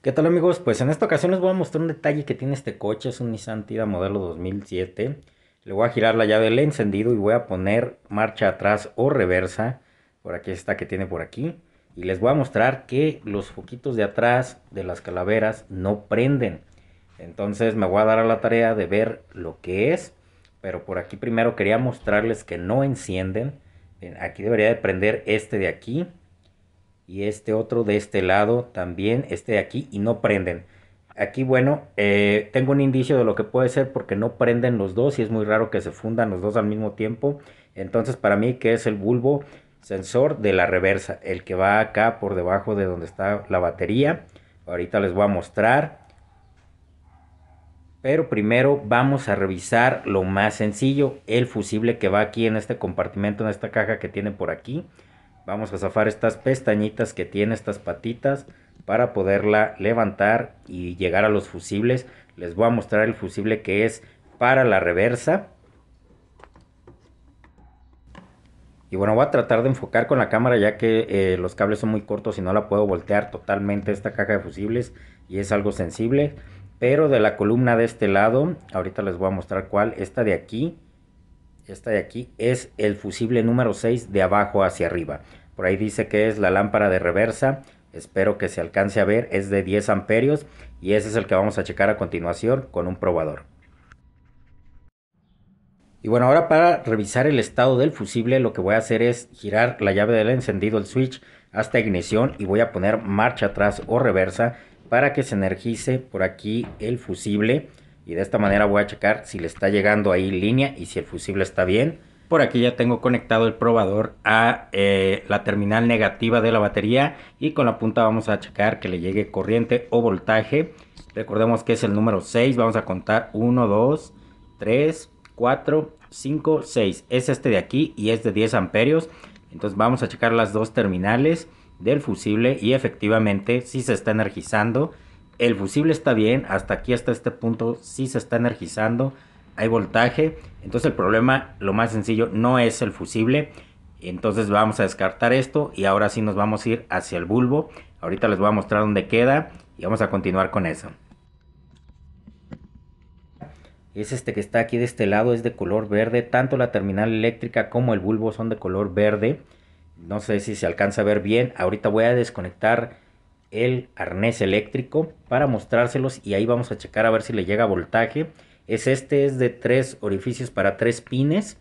¿Qué tal amigos? Pues en esta ocasión les voy a mostrar un detalle que tiene este coche, es un Nissan Tida modelo 2007. Le voy a girar la llave del encendido y voy a poner marcha atrás o reversa, por aquí está que tiene por aquí. Y les voy a mostrar que los foquitos de atrás de las calaveras no prenden. Entonces me voy a dar a la tarea de ver lo que es, pero por aquí primero quería mostrarles que no encienden. Aquí debería de prender este de aquí y este otro de este lado también, este de aquí y no prenden. Aquí, bueno, eh, tengo un indicio de lo que puede ser porque no prenden los dos y es muy raro que se fundan los dos al mismo tiempo. Entonces, para mí, que es el bulbo sensor de la reversa, el que va acá por debajo de donde está la batería. Ahorita les voy a mostrar. Pero primero vamos a revisar lo más sencillo, el fusible que va aquí en este compartimento, en esta caja que tiene por aquí. Vamos a zafar estas pestañitas que tiene estas patitas para poderla levantar y llegar a los fusibles. Les voy a mostrar el fusible que es para la reversa. Y bueno, voy a tratar de enfocar con la cámara ya que eh, los cables son muy cortos y no la puedo voltear totalmente esta caja de fusibles y es algo sensible. Pero de la columna de este lado, ahorita les voy a mostrar cuál, esta de aquí, esta de aquí es el fusible número 6 de abajo hacia arriba. Por ahí dice que es la lámpara de reversa. Espero que se alcance a ver. Es de 10 amperios y ese es el que vamos a checar a continuación con un probador. Y bueno, ahora para revisar el estado del fusible lo que voy a hacer es girar la llave del encendido, el switch, hasta ignición y voy a poner marcha atrás o reversa para que se energice por aquí el fusible y de esta manera voy a checar si le está llegando ahí línea y si el fusible está bien por aquí ya tengo conectado el probador a eh, la terminal negativa de la batería y con la punta vamos a checar que le llegue corriente o voltaje. Recordemos que es el número 6, vamos a contar 1, 2, 3, 4, 5, 6. Es este de aquí y es de 10 amperios. Entonces vamos a checar las dos terminales del fusible y efectivamente si sí se está energizando. El fusible está bien, hasta aquí, hasta este punto, sí se está energizando hay voltaje, entonces el problema, lo más sencillo, no es el fusible, entonces vamos a descartar esto y ahora sí nos vamos a ir hacia el bulbo, ahorita les voy a mostrar dónde queda y vamos a continuar con eso. Es este que está aquí de este lado, es de color verde, tanto la terminal eléctrica como el bulbo son de color verde, no sé si se alcanza a ver bien, ahorita voy a desconectar el arnés eléctrico para mostrárselos y ahí vamos a checar a ver si le llega voltaje es este, es de tres orificios para tres pines.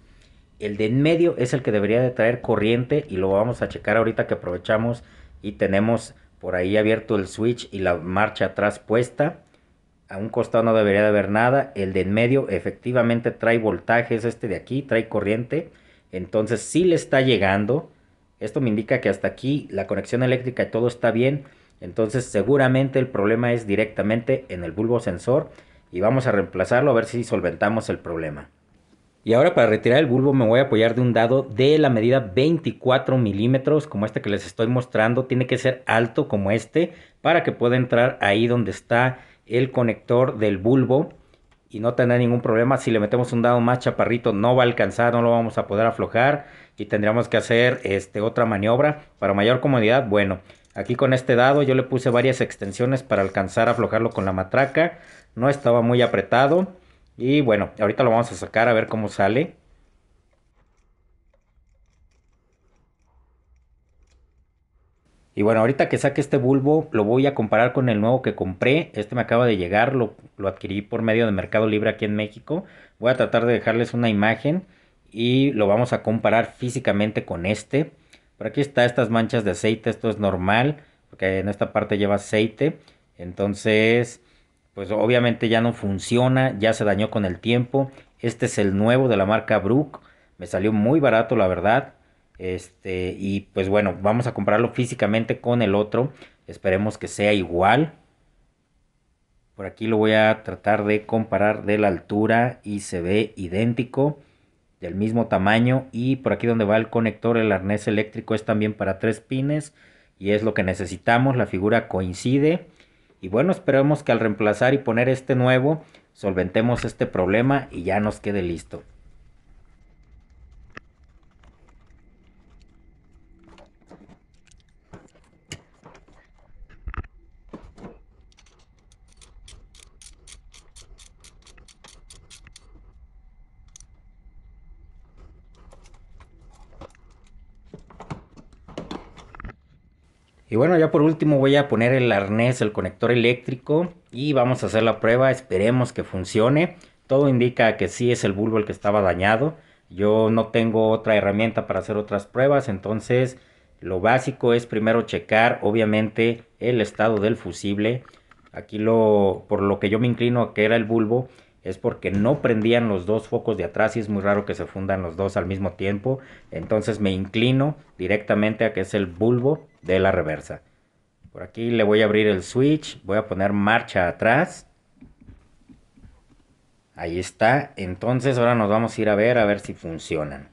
El de en medio es el que debería de traer corriente y lo vamos a checar ahorita que aprovechamos y tenemos por ahí abierto el switch y la marcha atrás puesta. A un costado no debería de haber nada. El de en medio efectivamente trae voltaje, es este de aquí, trae corriente. Entonces sí le está llegando. Esto me indica que hasta aquí la conexión eléctrica y todo está bien. Entonces seguramente el problema es directamente en el bulbo sensor y vamos a reemplazarlo a ver si solventamos el problema. Y ahora para retirar el bulbo me voy a apoyar de un dado de la medida 24 milímetros como este que les estoy mostrando. Tiene que ser alto como este para que pueda entrar ahí donde está el conector del bulbo y no tener ningún problema. Si le metemos un dado más chaparrito no va a alcanzar, no lo vamos a poder aflojar y tendríamos que hacer este, otra maniobra para mayor comodidad. Bueno, Aquí con este dado yo le puse varias extensiones para alcanzar a aflojarlo con la matraca. No estaba muy apretado. Y bueno, ahorita lo vamos a sacar a ver cómo sale. Y bueno, ahorita que saque este bulbo lo voy a comparar con el nuevo que compré. Este me acaba de llegar, lo, adquirí por medio de Mercado Libre aquí en México. Voy a tratar de dejarles una imagen y lo vamos a comparar físicamente con este. Por aquí está estas manchas de aceite, esto es normal, porque en esta parte lleva aceite. Entonces, pues obviamente ya no funciona, ya se dañó con el tiempo. Este es el nuevo de la marca Brook, me salió muy barato la verdad. Este, y pues bueno, vamos a comprarlo físicamente con el otro. Esperemos que sea igual. Por aquí lo voy a tratar de comparar de la altura y se ve idéntico del mismo tamaño y por aquí donde va el conector el arnés eléctrico es también para tres pines y es lo que necesitamos la figura coincide y bueno esperemos que al reemplazar y poner este nuevo solventemos este problema y ya nos quede listo Y bueno, ya por último voy a poner el arnés, el conector eléctrico y vamos a hacer la prueba, esperemos que funcione. Todo indica que sí es el bulbo el que estaba dañado. Yo no tengo otra herramienta para hacer otras pruebas, entonces lo básico es primero checar obviamente el estado del fusible. Aquí lo por lo que yo me inclino a que era el bulbo es porque no prendían los dos focos de atrás y es muy raro que se fundan los dos al mismo tiempo. Entonces me inclino directamente a que es el bulbo de la reversa. Por aquí le voy a abrir el switch, voy a poner marcha atrás. Ahí está, entonces ahora nos vamos a ir a ver a ver si funcionan.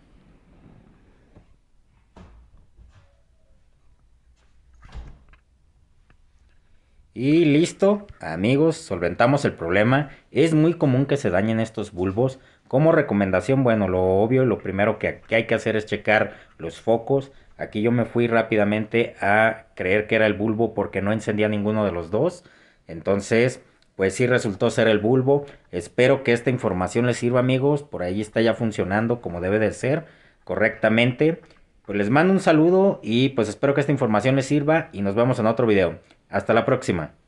Y listo, amigos, solventamos el problema. Es muy común que se dañen estos bulbos. Como recomendación, bueno, lo obvio lo primero que, hay que hacer es checar los focos. Aquí yo me fui rápidamente a creer que era el bulbo porque no encendía ninguno de los dos. Entonces, pues sí resultó ser el bulbo. Espero que esta información les sirva, amigos. Por ahí está ya funcionando como debe de ser, correctamente. Pues les mando un saludo y pues espero que esta información les sirva y nos vemos en otro video. Hasta la próxima.